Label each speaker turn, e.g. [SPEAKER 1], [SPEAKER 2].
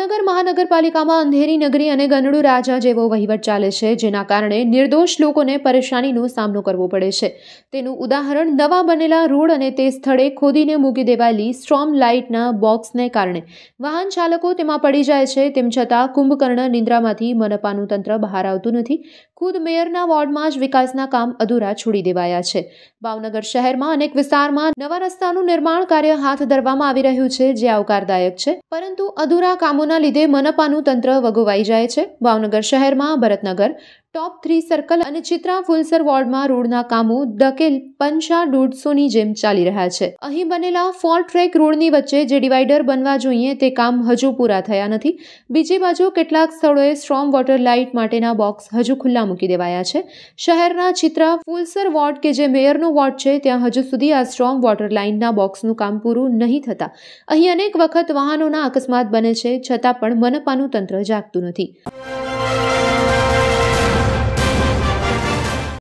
[SPEAKER 1] ભાવનગર મહાનગરપાલિકામાં અંધેરી નગરી અને ગંદડુ રાજા જેવો વહીવટ ચાલે છે જેના કારણે નિર્દોષ લોકોને પરેશાનીનો સામનો કરવો પડે છે તેનું ઉદાહરણ નવા બનેલા રોડ અને તે સ્થળે ખોદીને મૂકી દેવાયેલી સ્ટ્રોમ લાઇટના બોક્સને કારણે વાહન ચાલકો તેમાં પડી જાય છે તેમ છતાં કુંભકર્ણ નિંદ્રામાંથી મનપાનું તંત્ર બહાર આવતું નથી ખુદ મેયરના વોર્ડમાં જ વિકાસના કામ અધૂરા છોડી દેવાયા છે ભાવનગર શહેરમાં અનેક વિસ્તારમાં નવા રસ્તાનું નિર્માણ કાર્ય હાથ ધરવામાં આવી રહ્યું છે જે આવકારદાયક છે પરંતુ અધૂરા કામોને કામોના લીધે મનપાનું તંત્ર વગોવાઈ જાય છે ભાવનગર શહેરમાં ભરતનગર ટોપ થ્રી સર્કલ અને ચિત્રા ફુલસર વોર્ડમાં રોડના કામો દકેલ પંચા દોઢસોની જેમ ચાલી રહ્યા છે અહીં બનેલા ફોર ટ્રેક રોડની વચ્ચે જે ડિવાઈડર બનવા જોઈએ તે કામ હજુ પૂરા થયા નથી બીજી બાજુ કેટલાક સ્થળોએ સ્ટ્રોમ વોટર લાઇટ માટેના બોક્સ હજુ ખુલ્લા મૂકી દેવાયા છે શહેરના ચિત્રા ફુલસર વોર્ડ કે જે મેયરનો વોર્ડ છે ત્યાં હજુ સુધી આ સ્ટ્રોમ વોટર લાઇનના બોક્સનું કામ પૂરું નહીં થતાં અહીં અનેક વખત વાહનોના અકસ્માત બને છે છતાં પણ મનપાનું તંત્ર જાગતું નથી